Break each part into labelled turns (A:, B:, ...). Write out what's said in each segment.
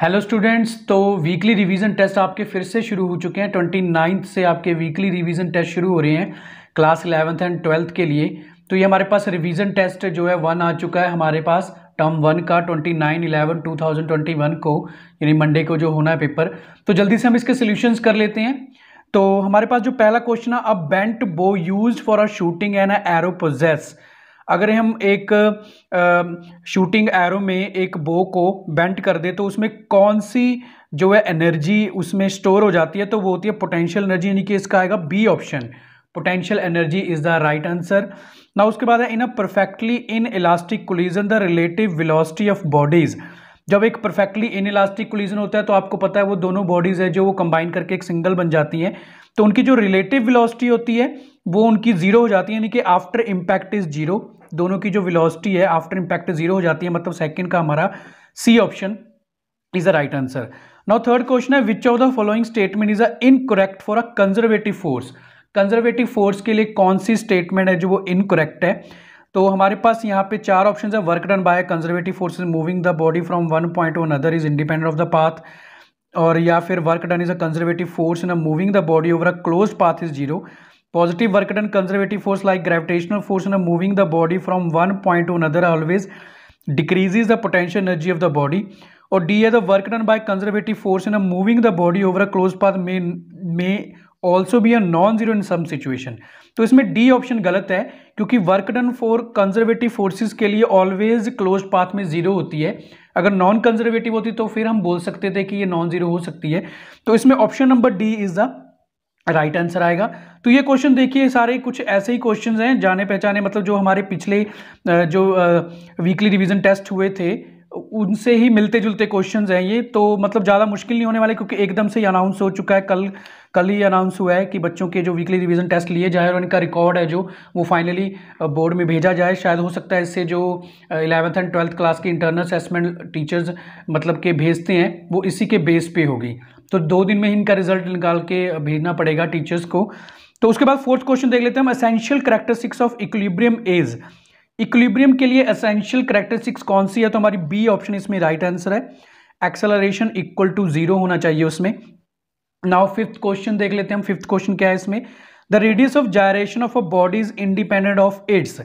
A: hello students तो weekly revision test आपके फिर से शुरू हो चुके हैं ट्वेंटी नाइन्थ से आपके वीकली रिवीजन टेस्ट शुरू हो रहे हैं क्लास इलेवंथ एंड ट्वेल्थ के लिए तो ये हमारे पास रिवीजन टेस्ट जो है वन आ चुका है हमारे पास टर्म वन का twenty nine eleven two thousand twenty one को यानी मंडे को जो होना है पेपर तो जल्दी से हम इसके सोल्यूशंस कर लेते हैं तो हमारे पास जो पहला क्वेश्चन है अब bent bow use for a shooting and a arrow poses अगर हम एक शूटिंग एरो में एक बो को बेंट कर दे तो उसमें कौन सी जो है एनर्जी उसमें स्टोर हो जाती है तो वो होती है पोटेंशियल एनर्जी यानी कि इसका आएगा B option potential energy is the right answer ना उसके बाद है in a perfectly inelastic collision the relative velocity of bodies जब एक परफेक्टली इन इलास्टिक कोलिजन होता है तो आपको पता है वो दोनों बॉडीज़ है जो वो कंबाइन करके एक सिंगल बन जाती हैं तो उनकी जो रिलेटिव विलॉसिटी होती है वो उनकी जीरो हो जाती है यानी कि आफ्टर इम्पैक्ट इज़ जीरो दोनों की जो विलोसिटी है आफ्टर इम्पैक्ट जीरो हो जाती है मतलब सेकेंड का हमारा C option is the right answer now third question है which of the following statement is a incorrect for a conservative force conservative force के लिए कौन सी स्टेटमेंट है जो वो इनकरेक्ट है तो हमारे पास यहाँ पे चार ऑप्शन है work done by conservative force moving the body from one point to another is independent of the path और या फिर work done is a conservative force in a moving the body over a close path is zero positive work done conservative force like gravitational force in moving the body from one point to another always decrease the potential energy of the body और D as the work done by conservative force in moving the body over a close path may may also be a non zero in some situation तो इसमें D option गलत है क्योंकि work done for conservative forces के लिए always close path में zero होती है अगर नॉन कंजर्वेटिव होती तो फिर हम बोल सकते थे कि ये नॉन जीरो हो सकती है तो इसमें option number D is the right right answer आएगा तो ये क्वेश्चन देखिए सारे कुछ ऐसे ही क्वेश्चन हैं जाने पहचाने मतलब जो हमारे पिछले जो वीकली रिवीजन टेस्ट हुए थे उनसे ही मिलते जुलते क्वेश्चन हैं ये तो मतलब ज़्यादा मुश्किल नहीं होने वाले क्योंकि एकदम से ही अनाउंस हो चुका है कल कल ही अनाउंस हुआ है कि बच्चों के जो वीकली रिवीजन टेस्ट लिए जाए और उनका रिकॉर्ड है जो वो फाइनली बोर्ड में भेजा जाए शायद हो सकता है इससे जो इलेवंथ एंड ट्वेल्थ क्लास के इंटरनल असेसमेंट टीचर्स मतलब के भेजते हैं वो इसी के बेस पे होगी तो दो दिन में ही इनका रिजल्ट निकाल के भेजना पड़ेगा टीचर्स को तो उसके बाद फोर्थ क्वेश्चन देख लेते हैं हम essential characteristics of equilibrium as equilibrium के लिए असेंशियल करेक्टरिस्टिक्स कौन सी है तो हमारी बी ऑप्शन इसमें राइट आंसर है एक्सेलरेशन इक्वल टू जीरो होना चाहिए उसमें नाउ फिफ्थ क्वेश्चन देख लेते हैं हम फिफ्थ क्वेश्चन क्या है इसमें the radius of gyration of a body is independent of its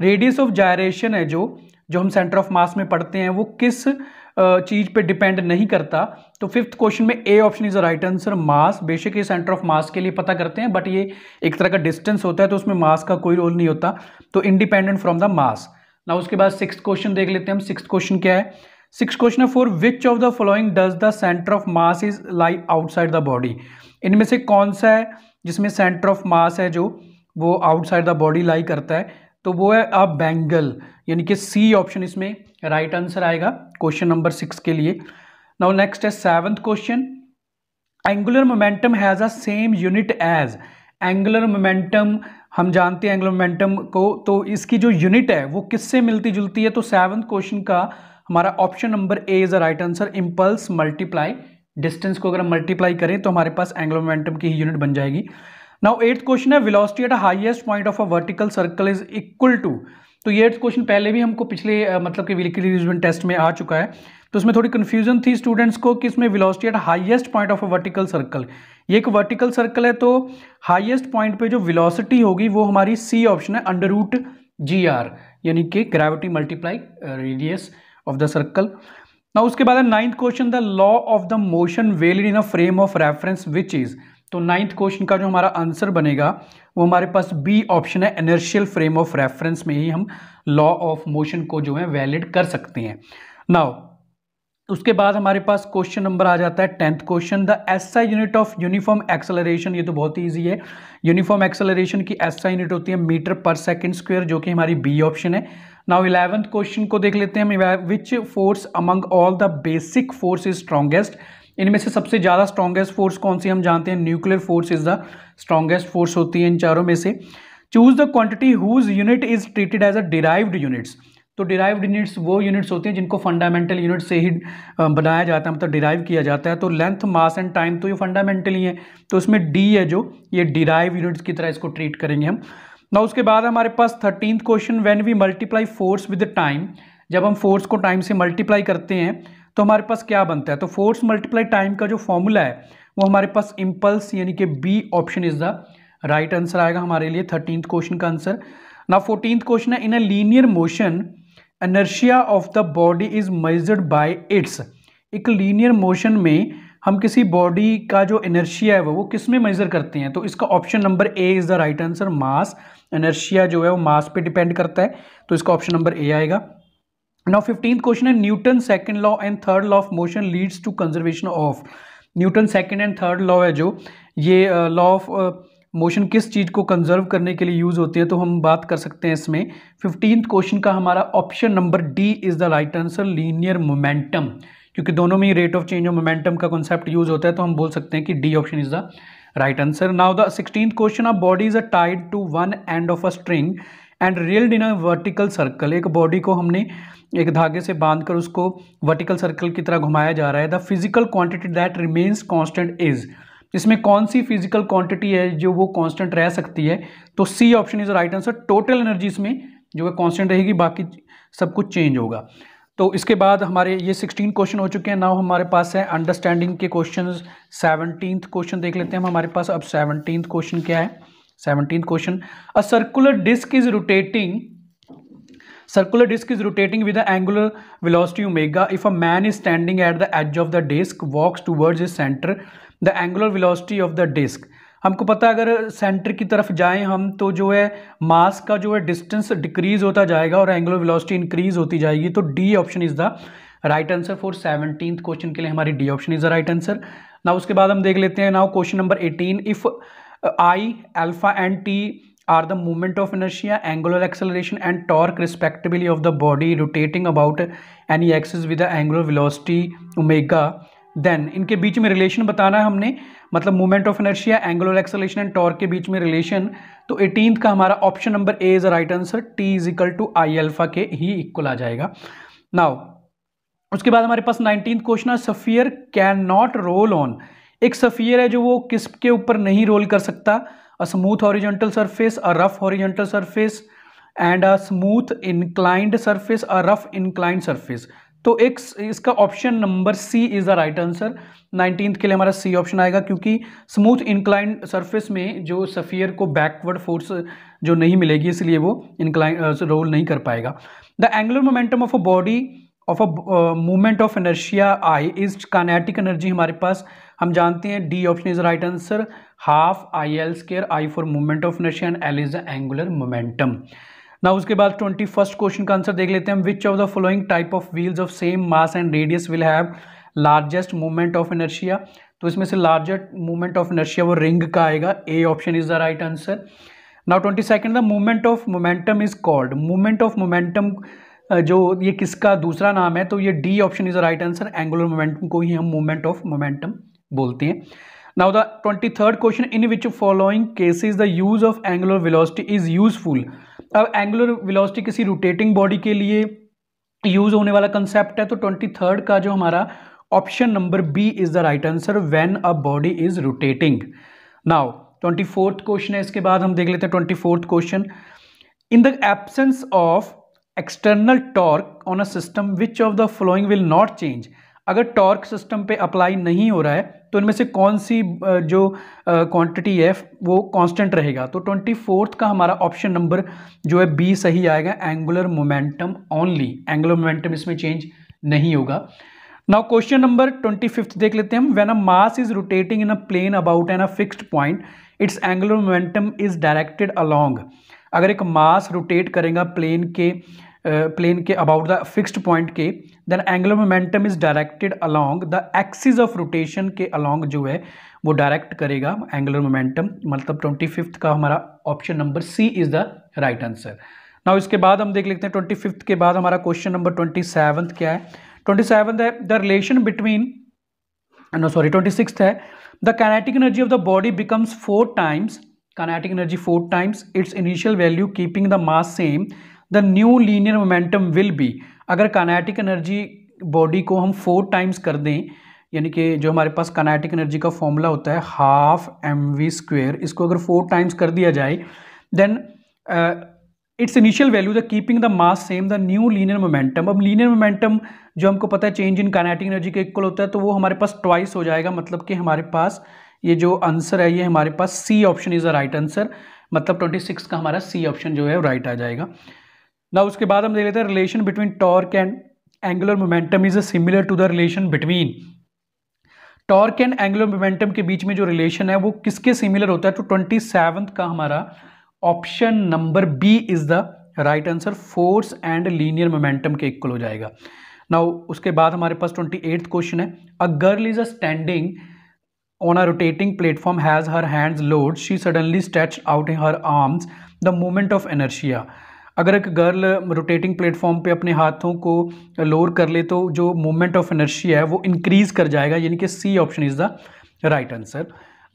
A: radius of gyration है जो जो हम सेंटर ऑफ मास में पढ़ते हैं वो किस चीज़ पे डिपेंड नहीं करता तो फिफ्थ क्वेश्चन में A option is the right answer mass बेशक ये सेंटर ऑफ मास के लिए पता करते हैं बट ये एक तरह का डिस्टेंस होता है तो उसमें मास का कोई रोल नहीं होता तो इंडिपेंडेंट फ्रॉम द मास ना उसके बाद सिक्स क्वेश्चन देख लेते हैं हम सिक्स क्वेश्चन क्या है सिक्स क्वेश्चन है for which of the following does the centre of mass is lie outside the body इनमें से कौन सा है जिसमें सेंटर ऑफ मास है जो वो आउटसाइड द बॉडी लाई करता है तो वो है अ बैंगल यानी कि सी ऑप्शन इसमें राइट right आंसर आएगा क्वेश्चन नंबर सिक्स के लिए नाउ नेक्स्ट है seventh question angular momentum has a same unit as angular momentum हम जानते हैं एंगुलर मोमेंटम को तो इसकी जो यूनिट है वो किससे मिलती जुलती है तो सेवंथ क्वेश्चन का हमारा option number A is a right answer impulse multiply distance को अगर हम मल्टीप्लाई करें तो हमारे पास एंगुलर मोमेंटम की ही यूनिट बन जाएगी नाउ एट्थ क्वेश्चन है velocity at highest point of a vertical circle is equal to तो ये एट्थ क्वेश्चन पहले भी हमको पिछले uh, मतलब कि वीकली रिजमेंट टेस्ट में आ चुका है तो उसमें थोड़ी कन्फ्यूजन थी स्टूडेंट्स को कि इसमें velocity at highest point of a vertical circle ये एक वर्टिकल सर्कल है तो हाईएस्ट पॉइंट पे जो वेलोसिटी होगी वो हमारी सी ऑप्शन है अंडर रूट जी आर यानी कि gravity multiply radius of the circle ना उसके बाद ninth question the law of the motion valid in a frame of reference which is तो नाइन्थ क्वेश्चन का जो हमारा आंसर बनेगा वो हमारे पास बी ऑप्शन है एनर्शियल फ्रेम ऑफ रेफरेंस में ही हम लॉ ऑफ मोशन को जो है वैलिड कर सकते हैं नाउ उसके बाद हमारे पास क्वेश्चन नंबर आ जाता है tenth question the SI unit of uniform acceleration ये तो बहुत ही ईजी है यूनिफॉर्म एक्सेलरेशन की एसआई यूनिट होती है मीटर पर सेकंड स्क्वायर जो कि हमारी बी ऑप्शन है नाउ इलेवंथ क्वेश्चन को देख लेते हैं हम which force among all the basic force is strongest इनमें से सबसे ज़्यादा स्ट्रॉन्गेस्ट फोर्स कौन सी हम जानते हैं nuclear force is the strongest force होती है इन चारों में से choose the quantity whose unit is treated as a derived units तो डिराइव्ड यूनिट्स वो यूनिट्स होती हैं जिनको फंडामेंटल यूनिट से ही बनाया जाता है मतलब डिराइव किया जाता है तो लेंथ मास एंड टाइम तो ये फंडामेंटली है तो उसमें डी है जो ये डिराइव यूनिट्स की तरह इसको ट्रीट करेंगे हम ना उसके बाद हमारे पास thirteen question when we multiply force with time जब हम फोर्स को टाइम से मल्टीप्लाई करते हैं तो हमारे पास क्या बनता है तो फोर्स मल्टीप्लाई टाइम का जो फॉर्मूला है वो हमारे पास इम्पल्स यानी कि B option is the right answer आएगा हमारे लिए थर्टींथ क्वेश्चन का आंसर ना फोर्टींथ क्वेश्चन है in a linear motion inertia of the body is measured by its एक लीनियर मोशन में हम किसी बॉडी का जो एनर्शिया है वो किस में मेजर करते हैं तो इसका option number A is the right answer mass inertia जो है वो मास पे डिपेंड करता है तो इसका ऑप्शन नंबर ए आएगा नाउ फिफ्टीन क्वेश्चन है Newton second law and third law of motion leads to conservation of Newton second and third law है जो ये लॉ ऑफ मोशन किस चीज़ को कंजर्व करने के लिए यूज़ होती है तो हम बात कर सकते हैं इसमें फिफ्टींथ क्वेश्चन का हमारा option number D is the right answer linear momentum क्योंकि दोनों में ही rate of change of momentum का कॉन्सेप्ट यूज़ होता है तो हम बोल सकते हैं कि D option is the right answer now the sixteen question of body is a tied to one end of a string and whirled in a vertical circle एक बॉडी को हमने एक धागे से बांधकर उसको वर्टिकल सर्कल की तरह घुमाया जा रहा है the physical quantity that remains constant is इसमें कौन सी फिजिकल क्वांटिटी है जो वो कांस्टेंट रह सकती है तो C option is right answer total energy इसमें जो है कांस्टेंट रहेगी बाकी सब कुछ चेंज होगा तो इसके बाद हमारे ये सिक्सटीन क्वेश्चन हो चुके हैं नाउ हमारे पास है अंडरस्टैंडिंग के क्वेश्चन सेवनटीन्थ क्वेश्चन देख लेते हैं हमारे पास अब सेवनटीन क्वेश्चन क्या है seventeen question a circular disc is rotating circular disc is rotating with angular angular omega if a man is standing at the edge of the disc walks towards is centre the angular angular of the disc हमको पता है अगर centre की तरफ जाएं हम तो जो है मास का जो है डिस्टेंस डिक्रीज होता जाएगा और एंगुलर वेलोसिटी इंक्रीज होती जाएगी तो D option is the right answer for seventeen question के लिए हमारी D option is the right answer ना उसके बाद हम देख लेते हैं now question number eighteen if I alpha and T R the movement of inertia angular acceleration and torque respectively of the body rotating about any axis with the angular velocity then इनके बीच में relation बताना है हमने मतलब movement of inertia angular acceleration and torque के बीच में रिलेशन तो एटीन का हमारा option number A is right answer T is equal to I alpha के ही इक्वल आ जाएगा नाउ उसके बाद हमारे पास नाइनटीन क्वेश्चन है sphere can not roll on एक सफ़ियर है जो वो किस्प के ऊपर नहीं रोल कर सकता a smooth horizontal surface a rough horizontal surface and a smooth inclined surface a rough inclined surface तो एक इसका option number C is the right answer nineteen के लिए हमारा सी ऑप्शन आएगा क्योंकि स्मूथ इंक्लाइंड सरफेस में जो सफ़ियर को बैकवर्ड फोर्स जो नहीं मिलेगी इसलिए वो इंक्लाइन रोल नहीं कर पाएगा the angular momentum of a body of a movement of inertia I is kinetic energy हमारे पास हम जानते हैं D option is right answer half I L square I for movement of inertia and L is a angular momentum ना उसके बाद twenty first question का answer देख लेते हैं which of the following type of wheels of same mass and radius will have largest movement of inertia तो इसमें से लार्जेस्ट मूवमेंट ऑफ एनर्शिया वो रिंग का आएगा A option is the right answer now twenty second the movement of momentum is called movement of momentum जो ये किसका दूसरा नाम है तो ये D option is the right answer angular momentum को ही हम मोमेंट ऑफ मोमेंटम बोलते हैं now the twenty third question in which following cases the use of angular velocity is useful अब एंगुलर वेलोसिटी किसी रोटेटिंग बॉडी के लिए use होने वाला कंसेप्ट है तो ट्वेंटी थर्ड का जो हमारा option number B is the right answer when a body is rotating now twenty fourth question है इसके बाद हम देख लेते हैं twenty fourth question in the absence of external torque on a system which of the flowing will not change अगर torque system पे apply नहीं हो रहा है तो इनमें से कौन सी जो क्वांटिटी है वो कांस्टेंट रहेगा तो ट्वेंटी फोर्थ का हमारा ऑप्शन नंबर जो है बी सही आएगा angular momentum only angular momentum इसमें चेंज नहीं होगा now question number twenty fifth देख लेते हैं हम when a mass is rotating in a plane about an a fixed point its angular momentum is directed along अगर एक मास रोटेट करेगा प्लेन के uh, प्लेन के अबाउट द फिक्स्ड पॉइंट के then angular momentum is directed along the axis of rotation के along जो है वो डायरेक्ट करेगा एंगुलर मोमेंटम मतलब ट्वेंटी फिफ्थ का हमारा option number C is the right answer ना इसके बाद हम देख लेते हैं ट्वेंटी फिफ्थ के बाद हमारा क्वेश्चन नंबर ट्वेंटी सेवन्थ क्या है ट्वेंटी सेवन्थ है the relation between no sorry twenty six है the kinetic energy of the body becomes four times kinetic energy four times its initial value keeping the mass same the new linear momentum will be अगर kinetic energy body को हम four times कर दें यानी कि जो हमारे पास कानाइटिक energy का फॉर्मूला होता है हाफ एम वी स्क्वेयर इसको अगर फोर टाइम्स कर दिया जाए then its initial value the keeping the mass same the new linear momentum अब लीनियर मोमेंटम जो हमको पता है चेंज इन कानाइटिक एनर्जी के इक्वल होता है तो वो हमारे पास ट्वाइस हो जाएगा मतलब कि हमारे पास ये जो आंसर है ये हमारे पास C option is the right answer मतलब 26 का हमारा सी ऑप्शन जो है राइट right आ जाएगा ना उसके बाद हम देख लेते हैं relation between torque and angular momentum is similar to the relation between torque and angular momentum के बीच में जो रिलेशन है वो किसके सिमिलर होता है तो ट्वेंटी सेवन्थ का हमारा option number B is the right answer force and linear momentum के इक्वल हो जाएगा ना उसके बाद हमारे पास ट्वेंटी एट्थ क्वेश्चन है a girl is a standing on a rotating platform has her hands load she suddenly stretch out her arms the moment of inertia अगर एक गर्ल रोटेटिंग प्लेटफॉर्म पे अपने हाथों को लोअर कर ले तो जो मूवमेंट ऑफ एनर्जी है वो इंक्रीज़ कर जाएगा यानी कि C option is the right answer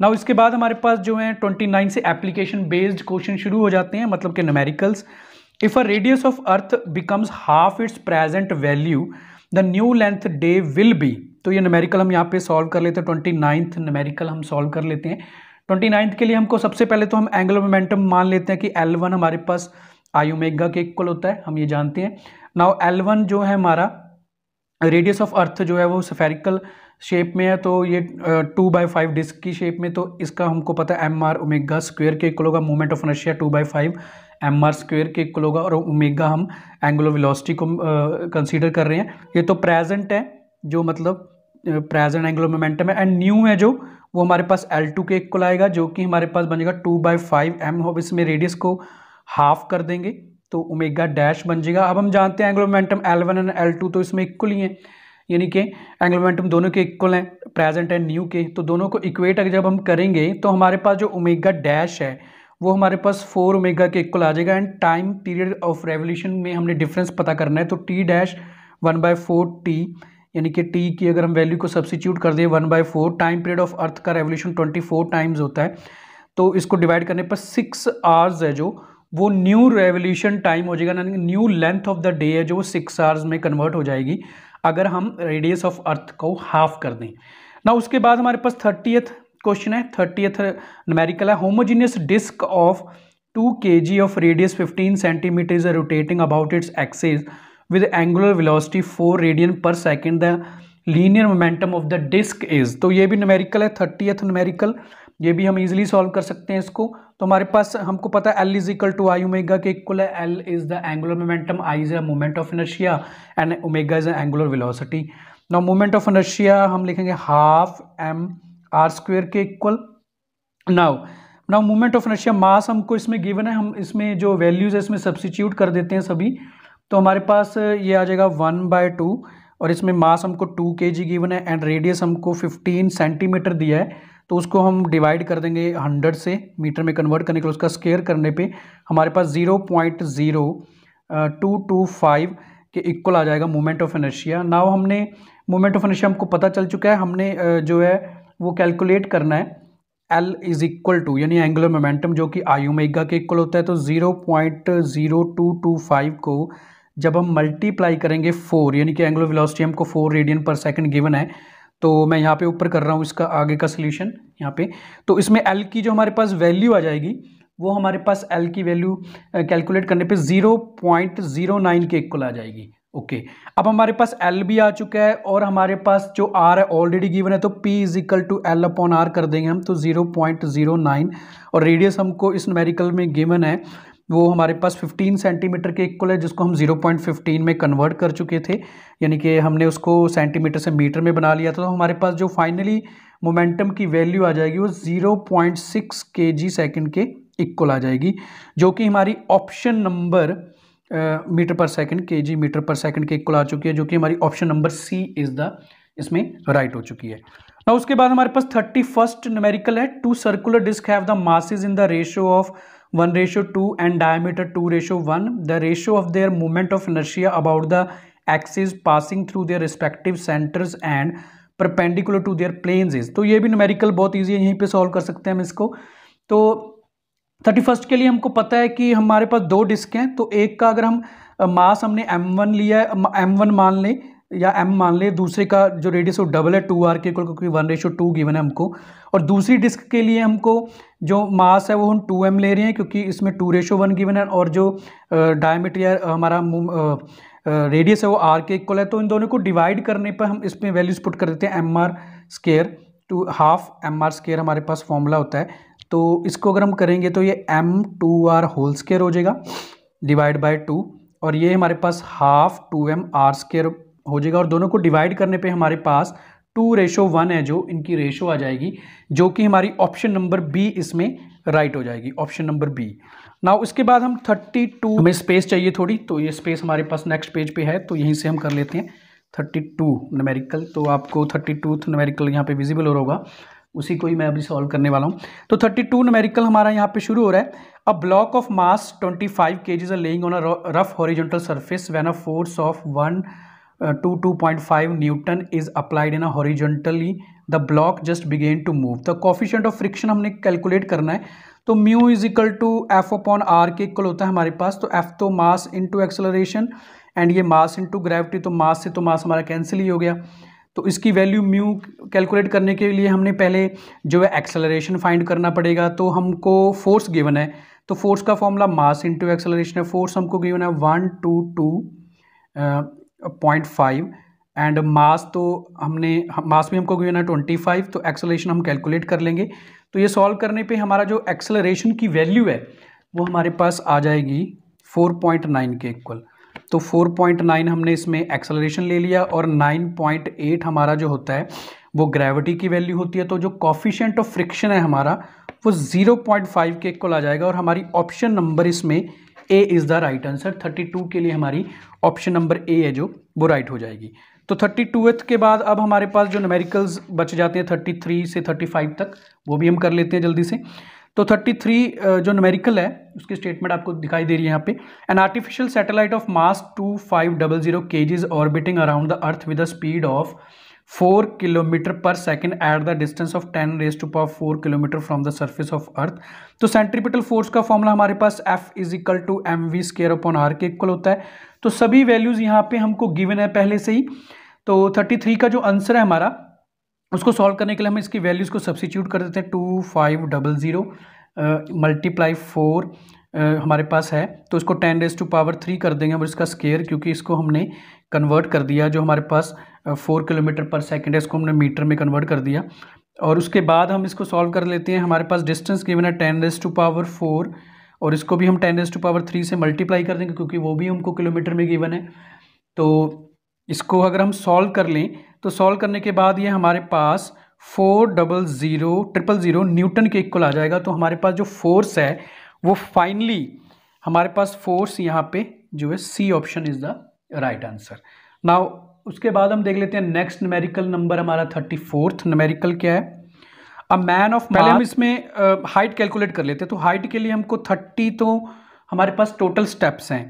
A: ना इसके बाद हमारे पास जो है 29 से एप्लीकेशन बेस्ड क्वेश्चन शुरू हो जाते हैं मतलब कि numericals if a radius of earth becomes half its present value the new length day will be तो ये नमेरिकल हम यहाँ पे सॉल्व कर लेते हैं ट्वेंटी नाइन्थ नमेरिकल हम सॉल्व कर लेते हैं ट्वेंटी नाइन्थ के लिए हमको सबसे पहले तो हम एंगल मोमेंटम मान लेते हैं कि एल वन हमारे पास आयोमेगा ओमेगा के इक्वल होता है हम ये जानते हैं नाउ एल वन जो है हमारा रेडियस ऑफ अर्थ जो है वो सफेरिकल शेप में है तो ये टू बाई फाइव डिस्क की शेप में तो इसका हमको पता है एम आर ओमेगा स्क्वेयर के इक्वल होगा मोमेंट ऑफ अनशिया two by five M R square के इक्वल होगा और ओमेगा हम एंगुलर वेलोसिटी को कंसीडर uh, कर रहे हैं ये तो प्रेजेंट है जो मतलब प्रेजेंट एंगुलर मोमेंटम है एंड न्यू है जो वो हमारे पास एल टू के इक्वल आएगा जो कि हमारे पास बनेगा टू बाई फाइव एम इसमें रेडियस को हाफ कर देंगे तो ओमेगा डैश बन जाएगा अब हम जानते हैं angular momentum L one and L two तो इसमें इक्वल ही हैं यानी कि एंगुलर मोमेंटम दोनों के इक्वल हैं प्रेजेंट एंड न्यू के तो दोनों को इक्वेट अगर जब हम करेंगे तो हमारे पास जो ओमेगा डैश है वो हमारे पास फोर ओमेगा के इक्वल आ जाएगा and time period of revolution में हमने डिफरेंस पता करना है तो T dash one by four T यानी कि टी की अगर हम वैल्यू को सब्सिट्यूट कर दें one by four time period of earth का रेवोल्यूशन ट्वेंटी फोर टाइम्स होता है तो इसको डिवाइड करने पर सिक्स आवर्स है जो वो न्यू रेवोल्यूशन टाइम हो जाएगा यानी new length of the day है जो सिक्स आवर्स में कन्वर्ट हो जाएगी अगर हम रेडियस ऑफ अर्थ को हाफ कर दें ना उसके बाद हमारे पास थर्टीथ क्वेश्चन है थर्टीथ नमेरिकल है homogeneous disc of two K G of radius fifteen centimetre is rotating about its axes with angular velocity four radian per second the linear momentum of the disc is तो ये भी numerical है thirtieth numerical ये भी हम easily solve कर सकते हैं इसको तो हमारे पास हमको पता है L is equal to I omega के इक्वल है L is the angular momentum I is the moment of inertia and omega is the angular velocity ना मोमेंट ऑफ इनर्शिया हम लिखेंगे हाफ एम आर स्क्वेयर के equal now now moment of inertia mass हमको इसमें given है हम इसमें जो वैल्यूज़ है इसमें सब्सिट्यूट कर देते हैं सभी तो हमारे पास ये आ जाएगा वन बाय टू और इसमें मास हमको टू के जी गिवन है एंड रेडियस हमको फिफ्टीन सेंटीमीटर दिया है तो उसको हम डिवाइड कर देंगे हंड्रेड से मीटर में कन्वर्ट करने के लिए उसका स्केयर करने पे हमारे पास zero point zero two two five के इक्वल आ जाएगा मोमेंट ऑफ एनर्शिया नाव हमने मोमेंट ऑफ एनर्शिया हमको पता चल चुका है हमने जो है वो कैलकुलेट करना है एल इज़ इक्वल टू यानी एंगुलर मोमेंटम जो कि आयुमेगा के इक्वल होता है तो zero point zero two two five को जब हम मल्टीप्लाई करेंगे फोर यानी कि एंगुलर वेलोसिटी हमको four radian per second given है तो मैं यहाँ पे ऊपर कर रहा हूँ इसका आगे का सोल्यूशन यहाँ पे तो इसमें एल की जो हमारे पास वैल्यू आ जाएगी वो हमारे पास एल की वैल्यू कैलकुलेट करने पे ज़ीरो पॉइंट ज़ीरो नाइन के इक्वल आ जाएगी ओके अब हमारे पास एल भी आ चुका है और हमारे पास जो आर है ऑलरेडी गिवन है तो P is equal to L upon R कर देंगे हम तो ज़ीरो पॉइंट ज़ीरो नाइन और रेडियस हमको इस नमेरिकल में गिवन है वो हमारे पास 15 सेंटीमीटर के इक्वल है जिसको हम 0.15 में कन्वर्ट कर चुके थे यानी कि हमने उसको सेंटीमीटर से मीटर में बना लिया था तो हमारे पास जो फाइनली मोमेंटम की वैल्यू आ जाएगी वो 0.6 पॉइंट सेकंड के इक्वल आ जाएगी जो कि हमारी option number metre per second K G metre per second के इक्वल आ चुकी है जो कि हमारी option number C is the इसमें राइट हो चुकी है ना उसके बाद हमारे पास थर्टी फर्स्ट नमेरिकल है two circular disc have the masses in the ratio of one ratio to and diameter two ratio one the ratio of their movement of inertia about the axis passing through their respective centres and perpendicular to their planes is तो ये भी numerical बहुत easy है यहीं पर solve कर सकते हैं हम इसको तो थर्टी फर्स्ट के लिए हमको पता है कि हमारे पास दो डिस्क हैं तो एक का अगर हम मास हमने एम वन लिया है एम वन मान लें या एम मान लें दूसरे का जो रेडियस वो डबल है टू आर के इक्वल क्योंकि वन रेशो टू गिवन है हमको और दूसरी डिस्क के लिए हमको जो मास है वो हम टू एम ले रहे हैं क्योंकि इसमें टू रेशो वन गिवन है और जो डायमीटर या हमारा रेडियस है वो आर के इक्वल है तो इन दोनों को डिवाइड करने पर हम इसमें वैल्यूज पुट कर देते हैं M R square two half M R square हमारे पास फॉर्मूला होता है तो इसको अगर हम करेंगे तो ये M two R whole square हो जाएगा डिवाइड बाई टू और ये हमारे पास half two M R square हो जाएगा और दोनों को डिवाइड करने पे हमारे पास टू रेशो वन है जो इनकी रेशो आ जाएगी जो कि हमारी ऑप्शन नंबर बी इसमें राइट हो जाएगी ऑप्शन नंबर बी ना उसके बाद हम थर्टी टू हमें स्पेस चाहिए थोड़ी तो ये स्पेस हमारे पास नेक्स्ट पेज पे है तो यहीं से हम कर लेते हैं थर्टी टू नमेरिकल तो आपको थर्टी टू नमेरिकल यहाँ पे विजिबल हो रहा होगा उसी को ही मैं अभी सॉल्व करने वाला हूँ तो थर्टी टू नमेरिकल हमारा यहाँ पे शुरू हो रहा है a block of mass twenty five K Gs lying on a rough horizontal surface when a force of one two 2.5 five newton is applied in horizontally the block just begin to move the coefficient of friction हमने calculate करना है तो mu is equal to F upon R के equal होता है हमारे पास तो F तो मास इंटू एक्सेलरेशन एंड ये मास इंटू ग्रेविटी तो मास से तो मास हमारा कैंसिल ही हो गया तो इसकी वैल्यू म्यू कैलकुलेट करने के लिए हमने पहले जो है एक्सेलरेशन फाइंड करना पड़ेगा तो हमको फोर्स गिवन है तो फोर्स का फॉर्मूला मास इंटू एक्सेलरेशन है फोर्स हमको गिवन है one two two point five and mass तो हमने मास भी हमको ना ट्वेंटी फाइव तो एक्सलेशन हम कैलकुलेट कर लेंगे तो ये सॉल्व करने पे हमारा जो एक्सलरेशन की वैल्यू है वो हमारे पास आ जाएगी फोर पॉइंट नाइन के इक्वल तो फोर पॉइंट नाइन हमने इसमें एक्सलरेशन ले लिया और नाइन पॉइंट एट हमारा जो होता है वो ग्रेविटी की वैल्यू होती है तो जो कॉफिशेंट ऑफ फ्रिक्शन है हमारा वो ज़ीरो पॉइंट फाइव के इक्वल आ जाएगा और हमारी ऑप्शन नंबर इसमें A is the right answer thirty two के लिए हमारी ऑप्शन नंबर ए है जो वो राइट हो जाएगी तो थर्टी टूथ के बाद अब हमारे पास जो नमेरिकल्स बच जाते हैं थर्टी थ्री से थर्टी फाइव तक वो भी हम कर लेते हैं जल्दी से तो थर्टी थ्री जो नमेरिकल है उसकी स्टेटमेंट आपको दिखाई दे रही है यहाँ पे an artificial satellite of mass two five double zero K Gs orbiting around the earth with the speed of four kilometre per second at the distance of ten raise to power four kilometre from the surface of earth तो centripetal force का formula हमारे पास F is equal to M V square upon R के equal होता है तो सभी values यहाँ पे हमको गिवन है पहले से ही तो थर्टी थ्री का जो आंसर है हमारा उसको सॉल्व करने के लिए हम इसकी वैल्यूज़ को सब्सिट्यूट कर देते हैं two five double zero multiply four हमारे पास है तो इसको ten raise to power three कर देंगे हम इसका स्केयर क्योंकि इसको हमने कन्वर्ट कर दिया जो हमारे पास फोर किलोमीटर पर सेकेंड है इसको हमने मीटर में कन्वर्ट कर दिया और उसके बाद हम इसको सॉल्व कर लेते हैं हमारे पास डिस्टेंस गिवन है ten raise to power four और इसको भी हम ten raise to power three से मल्टीप्लाई कर देंगे क्योंकि वो भी हमको किलोमीटर में गिवन है तो इसको अगर हम सॉल्व कर लें तो सॉल्व करने के बाद ये हमारे पास four double zero triple zero newton के इक्वल आ जाएगा तो हमारे पास जो फोर्स है वो फाइनली हमारे पास फोर्स यहाँ पे जो है C option is the right answer now उसके बाद हम देख लेते हैं नेक्स्ट नमेरिकल नंबर हमारा थर्टी फोर्थ नमेरिकल क्या है अ मैन ऑफ पहले हम इसमें हाइट कैलकुलेट कर लेते हैं तो हाइट के लिए हमको थर्टी तो हमारे पास टोटल स्टेप्स हैं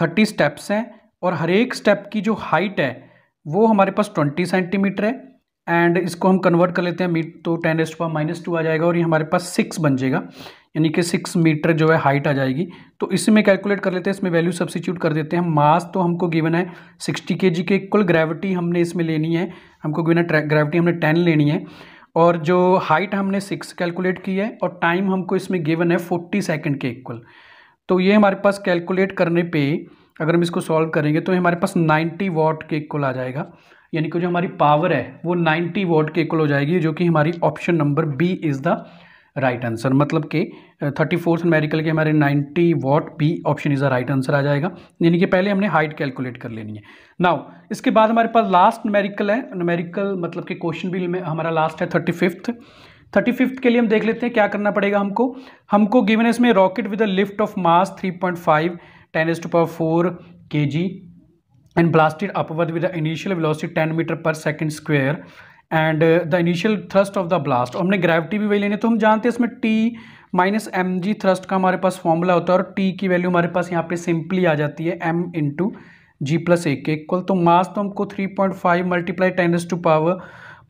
A: थर्टी स्टेप्स हैं और हर एक स्टेप की जो हाइट है वो हमारे पास ट्वेंटी सेंटीमीटर है एंड इसको हम कन्वर्ट कर लेते हैं मीट तो ten raise to minus two आ जाएगा और ये हमारे पास सिक्स बन जाएगा यानी कि सिक्स मीटर जो है हाइट आ जाएगी तो इसमें कैलकुलेट कर लेते हैं इसमें वैल्यू सब्सिट्यूट कर देते हैं मास तो हमको गिवन है सिक्सटी के जी के इक्वल ग्रेविटी हमने इसमें लेनी है हमको गिवन है ग्रेविटी हमने टेन लेनी है और जो हाइट हमने सिक्स कैलकुलेट की है और टाइम हमको इसमें गिवन है फोर्टी सेकेंड के इक्वल तो ये हमारे पास कैलकुलेट करने पे अगर हम इसको सॉल्व करेंगे तो हमारे पास 90 वॉट के इक्वल आ जाएगा यानी कि जो हमारी पावर है वो 90 वॉट के इक्वल हो जाएगी जो कि हमारी option number B is the right answer मतलब कि थर्टी फोर्थ मेरिकल के हमारे ninety watt B option is a right answer आ जाएगा यानी कि पहले हमने हाइट कैलकुलेट कर लेनी है नाउ इसके बाद हमारे पास लास्ट मेरिकल है मेरिकल मतलब कि क्वेश्चन भी में हमारा लास्ट है थर्टी फिफ्थ थर्टी फिफ्थ के लिए हम देख लेते हैं क्या करना पड़ेगा हमको हमको गिवन इसमें rocket with a lift off mass three point five ten raise to power four K G and blasted upward with initial velocity ten metre per second square and the initial thrust of the blast हमने gravity भी वही लेनी तो हम जानते हैं इसमें T minus M G thrust का हमारे पास फॉर्मूला होता है और टी की वैल्यू हमारे पास यहाँ पे सिंपली आ जाती है M into G plus A के इक्वल तो मास तो हमको three point five multiply ten to power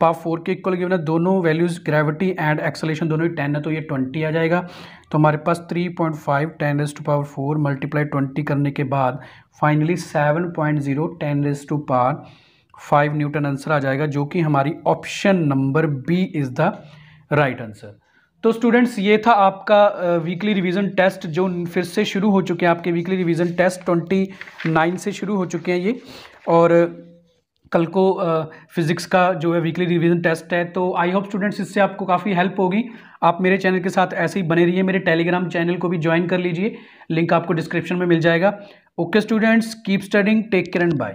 A: power four के इक्वल गिवन है दोनों वैल्यूज़ ग्रेविटी एंड एक्सलेशन दोनों ही टेन है तो ये ट्वेंटी आ जाएगा तो हमारे पास three point five ten raise to power four multiply twenty करने के बाद finally seven point zero ten raise to power five newton answer आ जाएगा जो कि हमारी option number B is the right answer तो स्टूडेंट्स ये था आपका वीकली रिवीजन टेस्ट जो फिर से शुरू हो चुके हैं आपके weekly revision test twenty nine से शुरू हो चुके हैं ये और कल को फिज़िक्स का जो है वीकली रिवीजन टेस्ट है तो आई होप स्टूडेंट्स इससे आपको काफ़ी हेल्प होगी आप मेरे चैनल के साथ ऐसे ही बने रहिए मेरे टेलीग्राम चैनल को भी ज्वाइन कर लीजिए लिंक आपको डिस्क्रिप्शन में मिल जाएगा okay students keep studying take care and bye